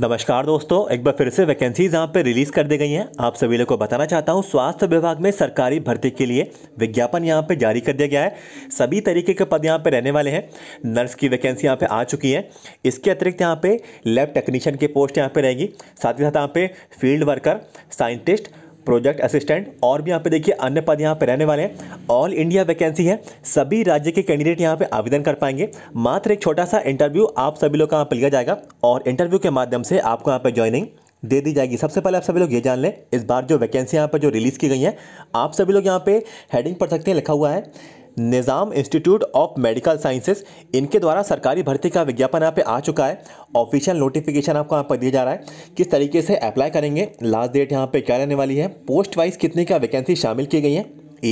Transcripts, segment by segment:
नमस्कार दोस्तों एक बार फिर से वैकेंसीज यहाँ पे रिलीज़ कर दी गई हैं आप सभी लोग को बताना चाहता हूँ स्वास्थ्य विभाग में सरकारी भर्ती के लिए विज्ञापन यहाँ पे जारी कर दिया गया है सभी तरीके के पद यहाँ पे रहने वाले हैं नर्स की वैकेंसी यहाँ पे आ चुकी है इसके अतिरिक्त यहाँ पे लैब टेक्नीशियन की पोस्ट यहाँ पे रहेगी साथ ही साथ यहाँ पे field worker scientist project assistant और भी यहाँ पे देखिए अन्य पद यहाँ पे रहने वाले हैं ऑल इंडिया वैकेंसी है सभी राज्य के कैंडिडेट यहाँ पे आवेदन कर पाएंगे मात्र एक छोटा सा इंटरव्यू आप सभी लोग का यहाँ पर लिया जाएगा और इंटरव्यू के माध्यम से आपको यहाँ पर ज्वाइनिंग दे दी जाएगी सबसे पहले आप सभी लोग ये जान लें इस बार जो वैकेंसी यहाँ पर जो रिलीज़ की गई है आप सभी लोग यहाँ पे हेडिंग पढ़ सकते हैं लिखा हुआ है Nizam institute of medical sciences इनके द्वारा सरकारी भर्ती का विज्ञापन यहाँ पे आ चुका है ऑफिशियल नोटिफिकेशन आपको यहाँ पर दिया जा रहा है किस तरीके से अप्लाई करेंगे लास्ट डेट यहाँ पे क्या रहने वाली है पोस्ट वाइज कितनी क्या वैकेंसी शामिल की गई है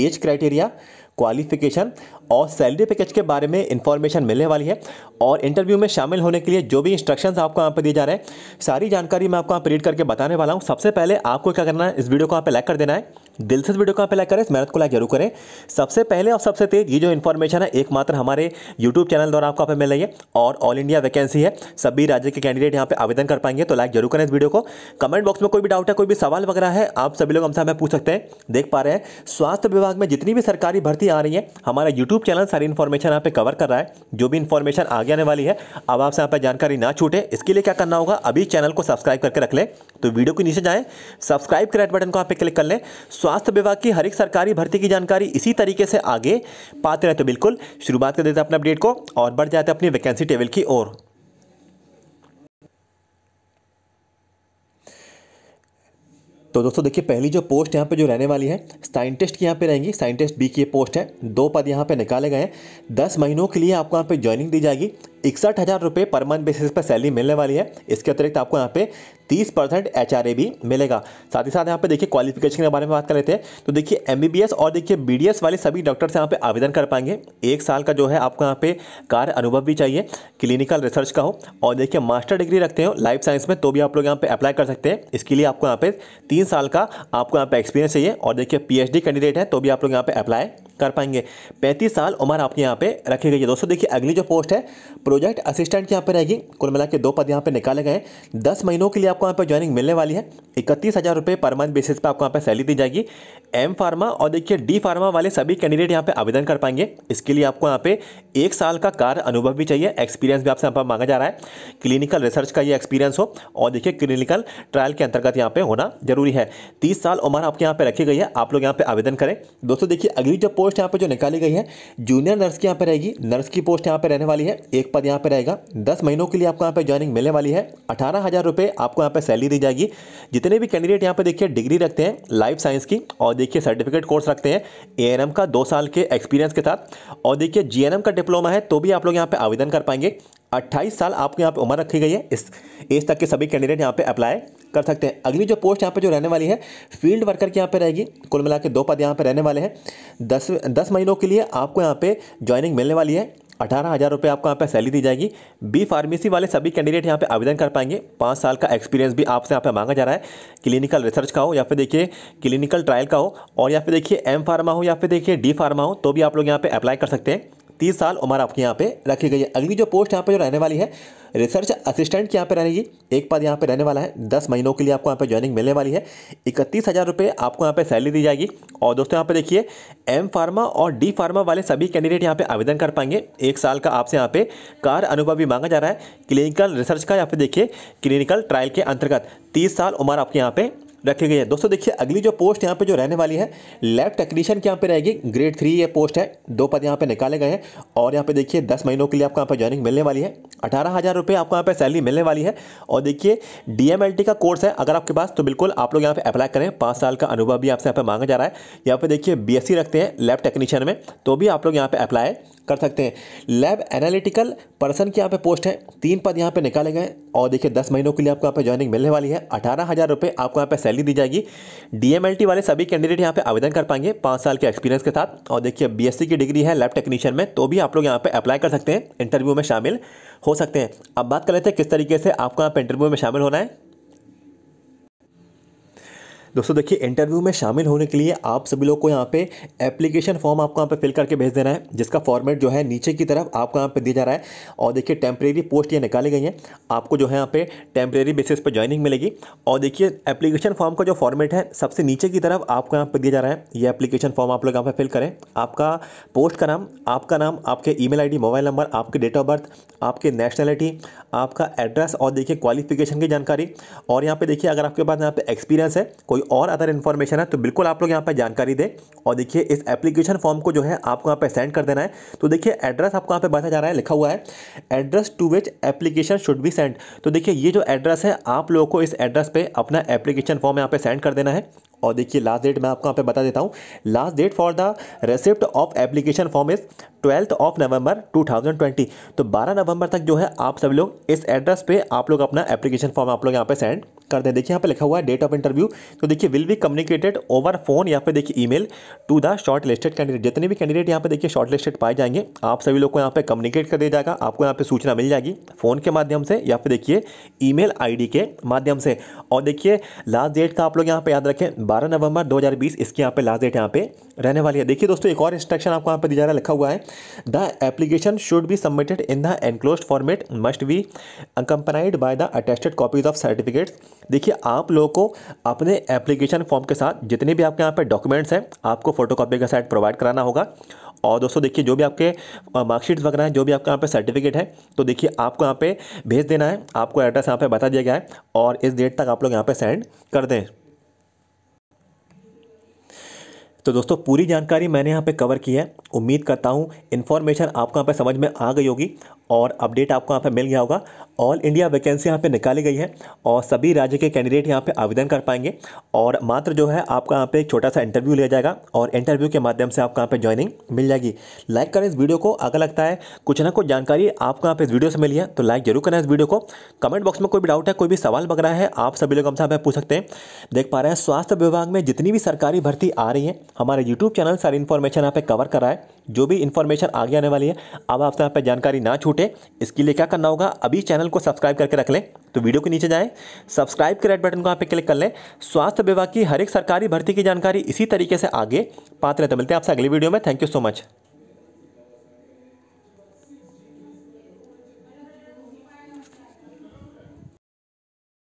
एज क्राइटेरिया क्वालिफिकेशन और सैलरी पैकेज के बारे में इंफॉर्मेशन मिलने वाली है और इंटरव्यू में शामिल होने के लिए जो भी इंस्ट्रक्शंस आपको यहाँ पर दिए जा रहे हैं सारी जानकारी मैं आपको यहाँ पर रीड करके बताने वाला हूँ सबसे पहले आपको क्या करना है इस वीडियो को यहाँ पर लाइक कर देना है दिल से वीडियो को आप लाइक करें इस मेहनत को लाइक जरूर करें सबसे पहले और सबसे तेज ये जो इन्फॉर्मेशन है एकमात्र हमारे यूट्यूब चैनल द्वारा आपको यहाँ पे मिल रही है और ऑल इंडिया वैकेंसी है सभी राज्य के कैंडिडेट यहाँ पे आवेदन कर पाएंगे तो लाइक जरूर करें इस वीडियो को कमेंट बॉक्स में कोई भी डाउट है कोई भी सवाल वगैरह है आप सभी लोग हमसे हमें पूछ सकते हैं देख पा रहे हैं स्वास्थ्य विभाग में जितनी भी सरकारी भर्ती आ रही है हमारा यूट्यूब चैनल सारी इन्फॉर्मेशन यहाँ पे कवर कर रहा है जो भी इन्फॉर्मेशन आगे आने वाली है अब आपसे यहाँ पर जानकारी ना छूटे इसके लिए क्या करना होगा अभी चैनल को सब्सक्राइब करके रख लें तो वीडियो के नीचे जाएँ सब्सक्राइब के रेड बटन को आप क्लिक कर लें स्वास्थ्य विभाग की हर एक सरकारी भर्ती की जानकारी इसी तरीके से आगे पाते रहे तो बिल्कुल शुरुआत कर देते हैं अपने अपडेट को और बढ़ जाते अपनी वैकेंसी टेबल की ओर तो दोस्तों देखिए पहली जो पोस्ट यहाँ पे जो रहने वाली है साइंटिस्ट की यहाँ पे रहेंगी साइंटिस्ट बी की ये पोस्ट है दो पद यहाँ पे निकाले गए हैं दस महीनों के लिए आपको यहाँ पे ज्वाइनिंग दी जाएगी इकसठ हज़ार रुपये पर मंथ बेसिस पर सैलरी मिलने वाली है इसके अतिरिक्त आपको यहाँ पे तीस परसेंट एच भी मिलेगा साथ ही साथ यहाँ पे देखिए क्वालिफिकेशन के बारे में बात कर लेते हैं तो देखिए एम और देखिए बी वाले सभी डॉक्टर्स यहाँ पे आवेदन कर पाएंगे एक साल का जो है आपको यहाँ पे कार्य अनुभव भी चाहिए क्लिनिकल रिसर्च का हो और देखिए मास्टर डिग्री रखते हो लाइफ साइंस में तो भी आप लोग यहाँ पर अप्लाई कर सकते हैं इसके लिए आपको यहाँ पे तीन साल का आपको यहाँ पे एक्सपीरियंस चाहिए और देखिए पी कैंडिडेट है तो भी आप लोग यहाँ पर अप्लाई कर पाएंगे पैंतीस साल उम्र आपके यहाँ पे रखी गई है दोस्तों देखिए अगली जो पोस्ट है प्रोजेक्ट असिस्टेंट की यहाँ पे रहेगी कुल मिला के दो पद यहाँ पे निकाले गए दस महीनों के लिए आपको यहाँ पे ज्वाइनिंग मिलने वाली है इकतीस हज़ार रुपये पर मंथ बेसिस पे आपको यहाँ पे सैलरी दी जाएगी एम फार्मा और देखिए डी फार्मा वाले सभी कैंडिडेट यहाँ पे आवेदन कर पाएंगे इसके लिए आपको यहाँ पे एक साल का कार्य अनुभव भी चाहिए एक्सपीरियंस भी आपसे यहाँ पर मांगा जा रहा है क्लिनिकल रिसर्च का ये एक्सपीरियंस हो और देखिए क्लिनिकल ट्रायल के अंतर्गत यहाँ पे होना जरूरी है तीस साल उम्र आपके यहाँ पे रखी गई है आप लोग यहाँ पे आवेदन करें दोस्तों देखिए अगली जो पोस्ट पोस्ट यहाँ पर जो निकाली गई है जूनियर नर्स की यहाँ पर रहेगी नर्स की पोस्ट यहाँ पर रहने वाली है एक पद यहाँ पर रहेगा दस महीनों के लिए आपको यहाँ पर ज्वाइनिंग मिलने वाली है अठारह हज़ार रुपये आपको यहाँ पर सैलरी दी जाएगी जितने भी कैंडिडेट यहाँ पर देखिए डिग्री रखते हैं लाइफ साइंस की और देखिए सर्टिफिकेट कोर्स रखते हैं ए का दो साल के एक्सपीरियंस के साथ और देखिए जी का डिप्लोमा है तो भी आप लोग यहाँ पर आवेदन कर पाएंगे अट्ठाईस साल आपको यहाँ पर उम्र रखी गई है इस एज तक के सभी कैंडिडेट यहाँ पे अप्लाई कर सकते हैं अगली जो पोस्ट यहाँ पर जो रहने वाली है फील्ड वर्कर की यहाँ पर रहेगी कुल मिला के दो पद यहाँ पर रहने वाले हैं दस दस महीनों के लिए आपको यहाँ पर ज्वाइनिंग मिलने वाली है अठारह हज़ार रुपये आपको यहाँ पे सैलरी दी जाएगी बी फार्मेसी वाले सभी कैंडिडेट यहाँ पे आवेदन कर पाएंगे पाँच साल का एक्सपीरियंस भी आपसे यहाँ पे मांगा जा रहा है क्लिनिकल रिसर्च का हो या फिर देखिए क्लिनिकल ट्रायल का हो और या फिर देखिए एम फार्मा हो या फिर देखिए डी फार्मा हो तो भी आप लोग यहाँ पे अप्लाई कर सकते हैं तीस साल उम्र आपके यहाँ पे रखी गई है अगली जो पोस्ट यहाँ पे जो रहने वाली है रिसर्च असिस्टेंट की यहाँ पे रहेगी एक पद यहाँ पे रहने वाला है दस महीनों के लिए आपको यहाँ पे ज्वाइनिंग मिलने वाली है इकतीस हज़ार रुपये आपको यहाँ पे सैलरी दी जाएगी और दोस्तों यहाँ पे देखिए एम फार्मा और डी फार्मा वाले सभी कैंडिडेट यहाँ पे आवेदन कर पाएंगे एक साल का आपसे यहाँ पे कार अनुभव भी मांगा जा रहा है क्लिनिकल रिसर्च का यहाँ पे देखिए क्लिनिकल ट्रायल के अंतर्गत तीस साल उम्र आपके यहाँ पे रखे गए हैं दोस्तों देखिए अगली जो पोस्ट यहाँ पे जो रहने वाली है लैब टेक्नीशियन की यहाँ पे रहेगी ग्रेड थ्री ये पोस्ट है दो पद यहाँ पे निकाले गए हैं और यहाँ पे देखिए दस महीनों के लिए आपको यहाँ पे ज्वाइनिंग मिलने वाली है अठारह हज़ार रुपये आपको यहाँ पे सैलरी मिलने वाली है और देखिए डी का कोर्स है अगर आपके पास तो बिल्कुल आप लोग यहाँ पर अप्लाई करें पाँच साल का अनुभव भी आपसे यहाँ पर मांगा जा रहा है यहाँ पर देखिए बी रखते हैं लैब टेक्नीशियन में तो भी आप लोग यहाँ पे अप्लाई कर सकते हैं लैब एनालिटिकल पर्सन की यहाँ पे पोस्ट है तीन पद यहाँ पे निकाले गए और देखिए दस महीनों के लिए आपको यहाँ पे ज्वाइनिंग मिलने वाली है अठारह हज़ार रुपये आपको यहाँ पे सैलरी दी जाएगी डीएमएलटी वाले सभी कैंडिडेट यहाँ पे आवेदन कर पाएंगे पाँच साल के एक्सपीरियंस के साथ और देखिए बी की डिग्री है लैब टेक्नीशियन में तो भी आप लोग यहाँ पर अप्लाई कर सकते हैं इंटरव्यू में शामिल हो सकते हैं अब बात कर लेते हैं किस तरीके से आपको यहाँ पर इंटरव्यू में शामिल होना है दोस्तों देखिए इंटरव्यू में शामिल होने के लिए आप सभी लोग को यहाँ पे एप्लीकेशन फॉर्म आपको यहाँ पे फिल करके भेज देना है जिसका फॉर्मेट जो है नीचे की तरफ आपको यहाँ पे दिया जा रहा है और देखिए टेम्प्रेरी पोस्ट ये निकाली गई है आपको जो है यहाँ पे टेम्प्रेरी बेसिस पर ज्वाइनिंग मिलेगी और देखिए एप्लीकेशन फॉर्म का जो फॉर्मेट है सबसे नीचे की तरफ आपको यहाँ पर दिया जा रहा है ये एप्लीकेशन फॉर्म आप लोग यहाँ पर फिल करें आपका पोस्ट का नाम आपका नाम आपके ई मेल मोबाइल नंबर आपके डेट ऑफ बर्थ आपके नेशनलिटी आपका एड्रेस और देखिए क्वालिफिकेशन की जानकारी और यहाँ पर देखिए अगर आपके पास यहाँ पर एक्सपीरियंस है कोई और अदर इन्फॉर्मेशन है तो बिल्कुल आप लोग यहाँ पर जानकारी दें और देखिए इस एप्लीकेशन फॉर्म को जो है आपको यहाँ पर सेंड कर देना है तो देखिए एड्रेस आपको यहाँ पर बताया जा रहा है लिखा हुआ है address to which application should be send तो देखिए ये जो एड्रेस है आप लोगों को इस एड्रेस पर अपना एप्लीकेशन फॉर्म यहाँ पर सेंड कर देना है और देखिए लास्ट डेट मैं आपको यहाँ पे बता देता हूँ last date for the receipt of application form is twelfth of November 2020 तो 12 नवंबर तक जो है आप सभी लोग इस एड्रेस पे आप लोग अपना एप्लीकेशन फॉर्म आप लोग यहाँ पे सेंड कर दें देखिए यहाँ पे लिखा हुआ है डेट ऑफ इंटरव्यू तो देखिए will be communicated over phone या फिर देखिए email to the short listed candidate जितने भी कैंडिडेट यहाँ पे देखिए शॉर्ट लिस्टेड पाए जाएंगे आप सभी लोग को यहाँ पे कम्युनिकेट कर दिया जाएगा आपको यहाँ पे सूचना मिल जाएगी फोन के माध्यम से या फिर देखिए ई मेल के माध्यम से और देखिए लास्ट डेट का आप लोग यहाँ पे याद रखें बारह नवंबर दो इसके यहाँ पे लास्ट डेट यहाँ पे रहने वाली है देखिए दोस्तों एक और इंस्ट्रक्शन आपको यहाँ पर दिया जा रहा है लिखा हुआ है the application should be submitted in the enclose format must be accompanied by the attested copies of certificates देखिए आप लोगों को अपने एप्लीकेशन फॉर्म के साथ जितने भी आपके यहाँ पर डॉक्यूमेंट्स हैं आपको फोटो का साइट प्रोवाइड कराना होगा और दोस्तों देखिए जो भी आपके मार्कशीट्स वगैरह हैं जो भी आपके यहाँ पे सर्टिफिकेट है तो देखिए आपको यहाँ पे भेज देना है आपको एड्रेस यहाँ पे बता दिया गया है और इस डेट तक आप लोग यहाँ पे सेंड कर दें तो दोस्तों पूरी जानकारी मैंने यहाँ पे कवर की है उम्मीद करता हूँ इन्फॉर्मेशन आपको यहाँ पे समझ में आ गई होगी और अपडेट आपको यहाँ पे मिल गया होगा ऑल इंडिया वैकेंसी यहाँ पे निकाली गई है और सभी राज्य के कैंडिडेट यहाँ पे आवेदन कर पाएंगे और मात्र जो है आपका यहाँ पे एक छोटा सा इंटरव्यू लिया जाएगा और इंटरव्यू के माध्यम से आपको यहाँ पे ज्वाइनिंग मिल जाएगी लाइक करें इस वीडियो को अगर लगता है कुछ ना कुछ जानकारी आपको यहाँ पे इस वीडियो से मिली है तो लाइक जरूर करें इस वीडियो को कमेंट बॉक्स में कोई भी डाउट है कोई भी सवाल वगैरह है आप सभी लोग हमसे यहाँ पूछ सकते हैं देख पा रहे हैं स्वास्थ्य विभाग में जितनी भी सरकारी भर्ती आ रही है हमारे यूट्यूब चैनल सारी इन्फॉर्मेशन यहाँ पे कवर कर रहा है जो भी इन्फॉर्मेशन आगे आने वाली है अब आपसे यहाँ पर जानकारी ना छूट छूटे इसके लिए क्या करना होगा अभी चैनल को सब्सक्राइब करके रख लें तो वीडियो के नीचे जाएं सब्सक्राइब के रेड बटन को यहाँ पे क्लिक कर लें स्वास्थ्य विभाग की हर एक सरकारी भर्ती की जानकारी इसी तरीके से आगे पाते रहते मिलते हैं आपसे अगली वीडियो में थैंक यू सो मच